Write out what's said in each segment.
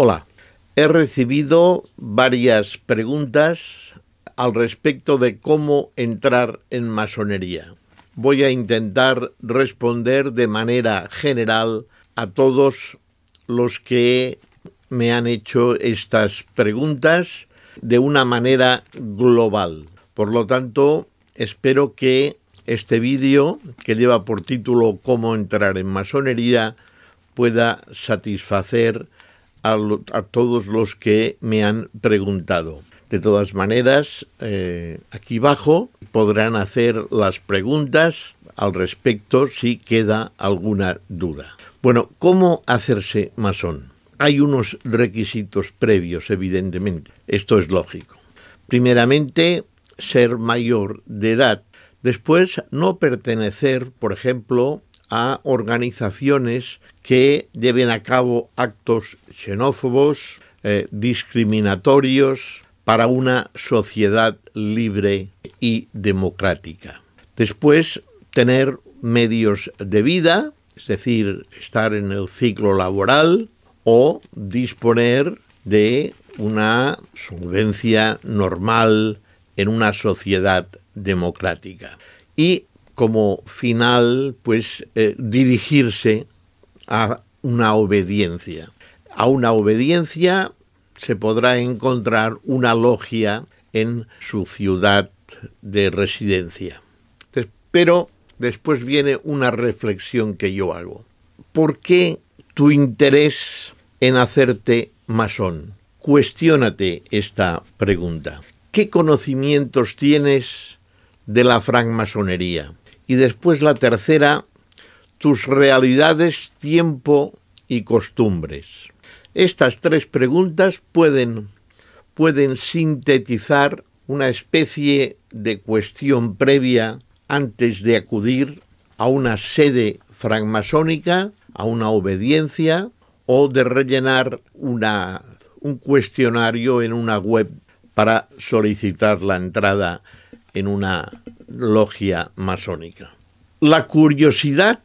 Hola, he recibido varias preguntas al respecto de cómo entrar en masonería. Voy a intentar responder de manera general a todos los que me han hecho estas preguntas de una manera global. Por lo tanto, espero que este vídeo, que lleva por título Cómo entrar en masonería, pueda satisfacer a, todos los que me han preguntado. De todas maneras, eh, aquí abajo podrán hacer las preguntas al respecto si queda alguna duda. Bueno, ¿cómo hacerse masón? Hay unos requisitos previos, evidentemente. Esto es lógico. Primeramente, ser mayor de edad. Después, no pertenecer, por ejemplo, a organizaciones que lleven a cabo actos xenófobos, eh, discriminatorios, para una sociedad libre y democrática. Después, tener medios de vida, es decir, estar en el ciclo laboral o disponer de una solvencia normal en una sociedad democrática. Y como final, pues, eh, dirigirse a una obediencia. A una obediencia se podrá encontrar una logia en su ciudad de residencia. Pero después viene una reflexión que yo hago. ¿Por qué tu interés en hacerte masón? Cuestiónate esta pregunta. ¿Qué conocimientos tienes de la francmasonería? y después la tercera, tus realidades, tiempo y costumbres. Estas tres preguntas pueden, pueden sintetizar una especie de cuestión previa antes de acudir a una sede francmasónica, a una obediencia o de rellenar una, un cuestionario en una web para solicitar la entrada en una logia masónica. La curiosidad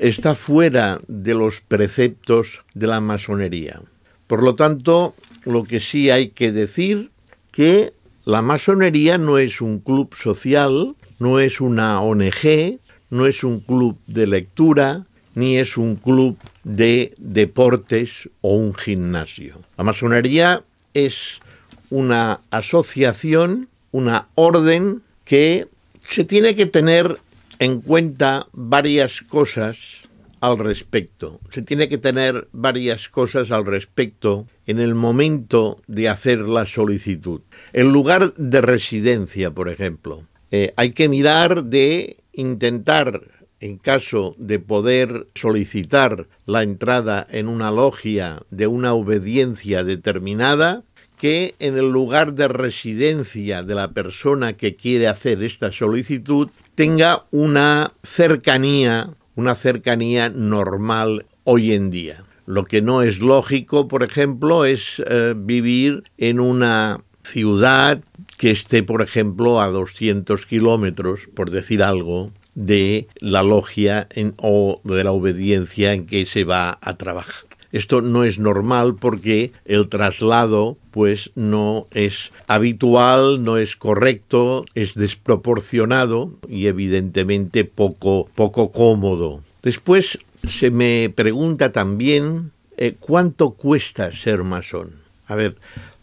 está fuera de los preceptos de la masonería. Por lo tanto, lo que sí hay que decir que la masonería no es un club social, no es una ONG, no es un club de lectura, ni es un club de deportes o un gimnasio. La masonería es una asociación, una orden que se tiene que tener en cuenta varias cosas al respecto. Se tiene que tener varias cosas al respecto en el momento de hacer la solicitud. El lugar de residencia, por ejemplo. Eh, hay que mirar de intentar, en caso de poder solicitar la entrada en una logia de una obediencia determinada, que en el lugar de residencia de la persona que quiere hacer esta solicitud tenga una cercanía, una cercanía normal hoy en día. Lo que no es lógico, por ejemplo, es eh, vivir en una ciudad que esté, por ejemplo, a 200 kilómetros, por decir algo, de la logia o de la obediencia en que se va a trabajar. Esto no es normal porque el traslado pues no es habitual, no es correcto, es desproporcionado y evidentemente poco, poco cómodo. Después se me pregunta también eh, cuánto cuesta ser masón. A ver,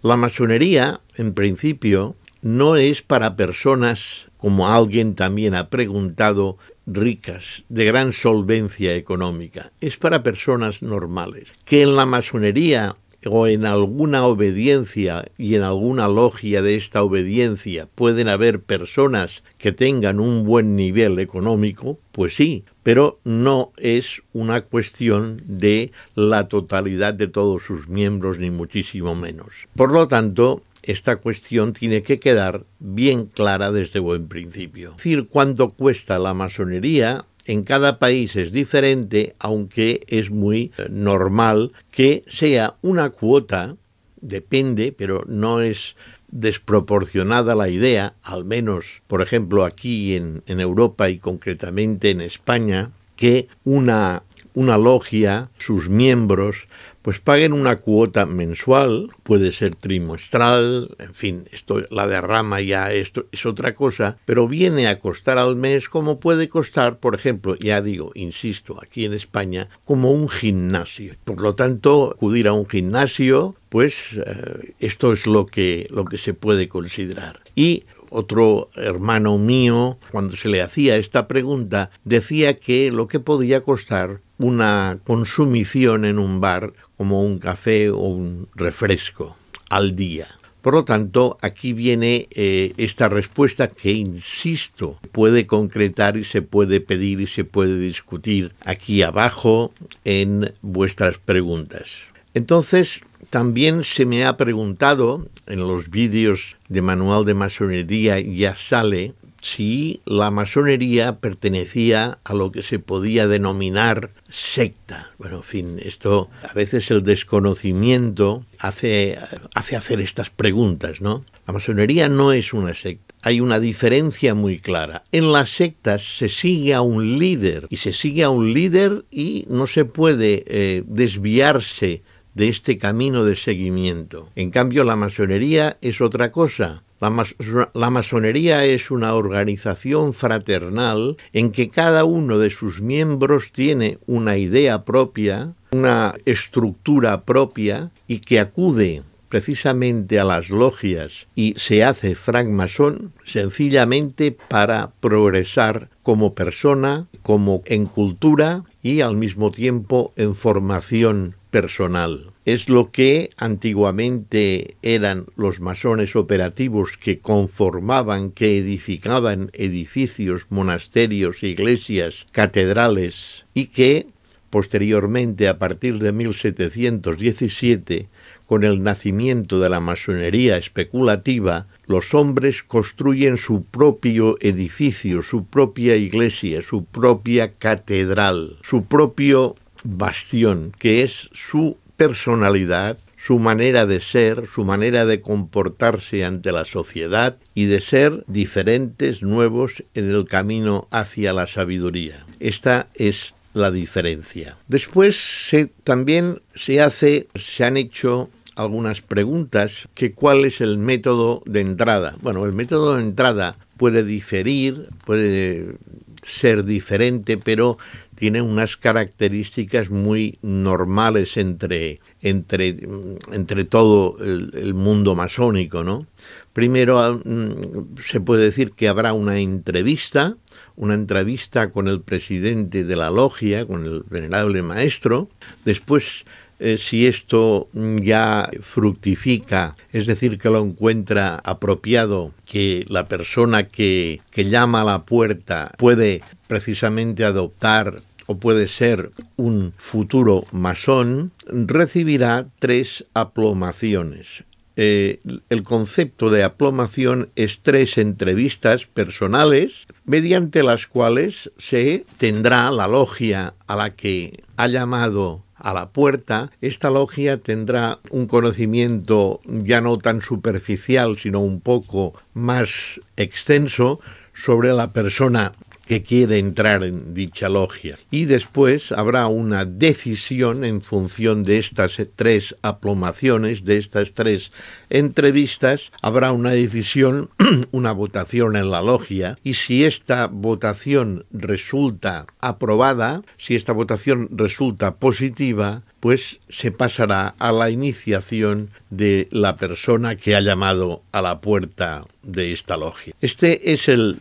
la masonería en principio no es para personas como alguien también ha preguntado, ricas, de gran solvencia económica. Es para personas normales, que en la masonería o en alguna obediencia y en alguna logia de esta obediencia pueden haber personas que tengan un buen nivel económico, pues sí, pero no es una cuestión de la totalidad de todos sus miembros, ni muchísimo menos. Por lo tanto, esta cuestión tiene que quedar bien clara desde buen principio. Es decir, cuánto cuesta la masonería en cada país es diferente, aunque es muy eh, normal que sea una cuota, depende, pero no es desproporcionada la idea, al menos, por ejemplo, aquí en, en Europa y concretamente en España, que una una logia, sus miembros, pues paguen una cuota mensual, puede ser trimestral, en fin, esto, la derrama ya esto es otra cosa, pero viene a costar al mes como puede costar, por ejemplo, ya digo, insisto, aquí en España, como un gimnasio. Por lo tanto, acudir a un gimnasio, pues eh, esto es lo que, lo que se puede considerar. Y otro hermano mío, cuando se le hacía esta pregunta, decía que lo que podía costar una consumición en un bar como un café o un refresco al día. Por lo tanto, aquí viene eh, esta respuesta que, insisto, puede concretar y se puede pedir y se puede discutir aquí abajo en vuestras preguntas. Entonces, también se me ha preguntado en los vídeos de Manual de Masonería, ya sale si la masonería pertenecía a lo que se podía denominar secta. Bueno, en fin, esto a veces el desconocimiento hace, hacer estas preguntas, ¿no? La masonería no es una secta. Hay una diferencia muy clara. En las sectas se sigue a un líder y se sigue a un líder y no se puede eh, desviarse de este camino de seguimiento. En cambio, la masonería es otra cosa. La, masonería es una organización fraternal en que cada uno de sus miembros tiene una idea propia, una estructura propia y que acude precisamente a las logias y se hace francmasón sencillamente para progresar como persona, como en cultura y al mismo tiempo en formación personal es lo que antiguamente eran los masones operativos que conformaban, que edificaban edificios, monasterios, iglesias, catedrales y que posteriormente, a partir de 1717, con el nacimiento de la masonería especulativa, los hombres construyen su propio edificio, su propia iglesia, su propia catedral, su propio bastión, que es su personalidad, su manera de ser, su manera de comportarse ante la sociedad y de ser diferentes, nuevos en el camino hacia la sabiduría. Esta es la diferencia. Después también se hace, se han hecho algunas preguntas que cuál es el método de entrada. Bueno, el método de entrada puede diferir, puede ser diferente, pero tiene unas características muy normales entre, entre, mm, entre todo el, mundo masónico, ¿no? Primero ah, mm, se puede decir que habrá una entrevista, una entrevista con el presidente de la logia, con el venerable maestro. Después, eh, si esto ya fructifica, es decir, que lo encuentra apropiado, que la persona que, que llama a la puerta puede precisamente adoptar o puede ser un futuro masón, recibirá tres aplomaciones. Eh, el concepto de aplomación es tres entrevistas personales mediante las cuales se tendrá la logia a la que ha llamado a la puerta, esta logia tendrá un conocimiento ya no tan superficial, sino un poco más extenso sobre la persona que quiere entrar en dicha logia. Y después habrá una decisión en función de estas tres aplomaciones, de estas tres entrevistas, habrá una decisión, una votación en la logia, y si esta votación resulta aprobada, si esta votación resulta positiva, pues se pasará a la iniciación de la persona que ha llamado a la puerta de esta logia. Este es el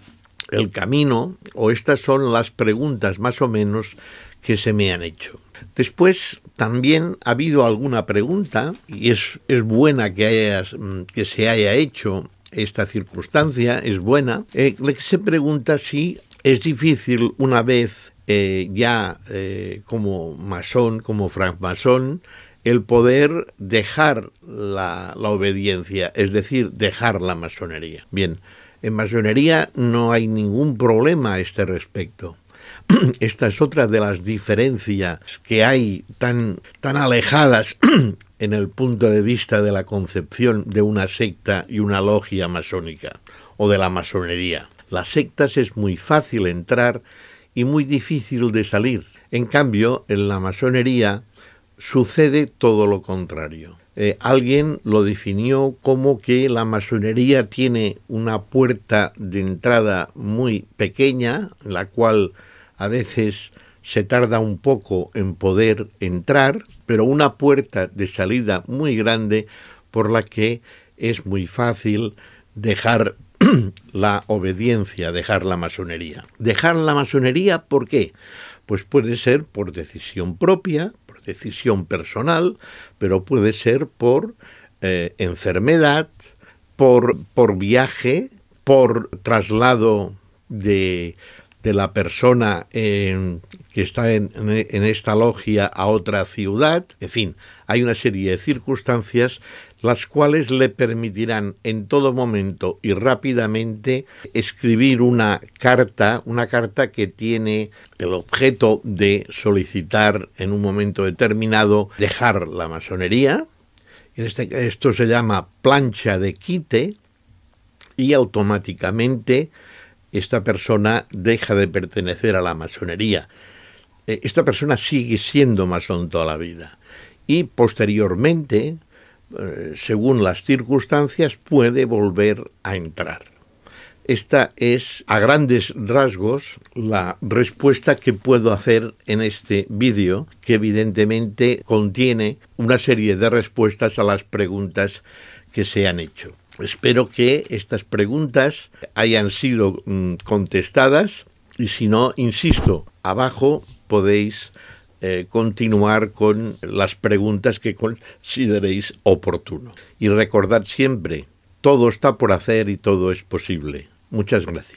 el camino o estas son las preguntas más o menos que se me han hecho. Después también ha habido alguna pregunta y es, es buena que, hayas, mm, que se haya hecho esta circunstancia, es buena, eh, que se pregunta si es difícil una vez eh, ya eh, como masón, como francmasón, el poder dejar la, la obediencia, es decir, dejar la masonería. Bien, en masonería no hay ningún problema a este respecto. Esta es otra de las diferencias que hay tan, tan alejadas en el punto de vista de la concepción de una secta y una logia masónica o de la masonería. Las sectas es muy fácil entrar y muy difícil de salir. En cambio, en la masonería sucede todo lo contrario. Eh, alguien lo definió como que la masonería tiene una puerta de entrada muy pequeña, la cual a veces se tarda un poco en poder entrar, pero una puerta de salida muy grande por la que es muy fácil dejar la obediencia, dejar la masonería. Dejar la masonería, ¿por qué? Pues puede ser por decisión propia, decisión personal, pero puede ser por eh, enfermedad, por, por viaje, por traslado de, de la persona eh, que está en, en esta logia a otra ciudad, en fin, hay una serie de circunstancias las cuales le permitirán en todo momento y rápidamente escribir una carta, una carta que tiene el objeto de solicitar en un momento determinado dejar la masonería. Este, esto se llama plancha de quite y automáticamente esta persona deja de pertenecer a la masonería. E, esta persona sigue siendo masón toda la vida y posteriormente, eh, según las circunstancias, puede volver a entrar. Esta es, a grandes rasgos, la respuesta que puedo hacer en este vídeo, que evidentemente contiene una serie de respuestas a las preguntas que se han hecho. Espero que estas preguntas hayan sido mm, contestadas y si no, insisto, abajo podéis eh, continuar con las preguntas que consideréis oportuno. Y recordad siempre, todo está por hacer y todo es posible. Muchas gracias.